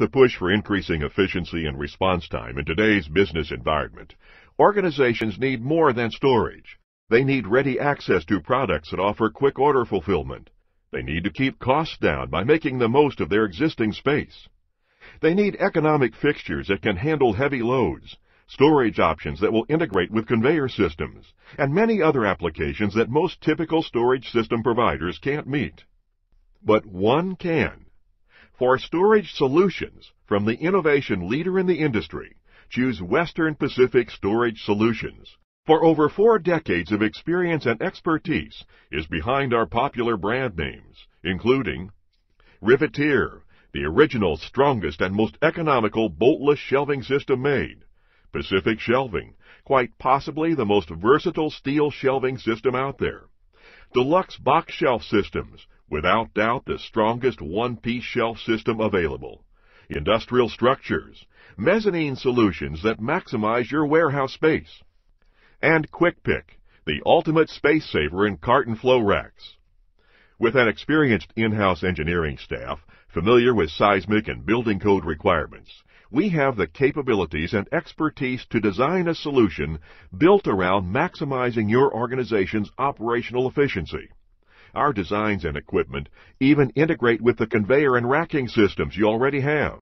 The push for increasing efficiency and response time in today's business environment, organizations need more than storage. They need ready access to products that offer quick order fulfillment. They need to keep costs down by making the most of their existing space. They need economic fixtures that can handle heavy loads, storage options that will integrate with conveyor systems, and many other applications that most typical storage system providers can't meet. But one can. For storage solutions from the innovation leader in the industry, choose Western Pacific Storage Solutions. For over four decades of experience and expertise is behind our popular brand names, including Riveteer, the original, strongest, and most economical boltless shelving system made. Pacific Shelving, quite possibly the most versatile steel shelving system out there. Deluxe box shelf systems, Without doubt, the strongest one-piece shelf system available. Industrial structures, mezzanine solutions that maximize your warehouse space. And Quick Pick, the ultimate space saver in carton flow racks. With an experienced in-house engineering staff, familiar with seismic and building code requirements, we have the capabilities and expertise to design a solution built around maximizing your organization's operational efficiency. Our designs and equipment even integrate with the conveyor and racking systems you already have.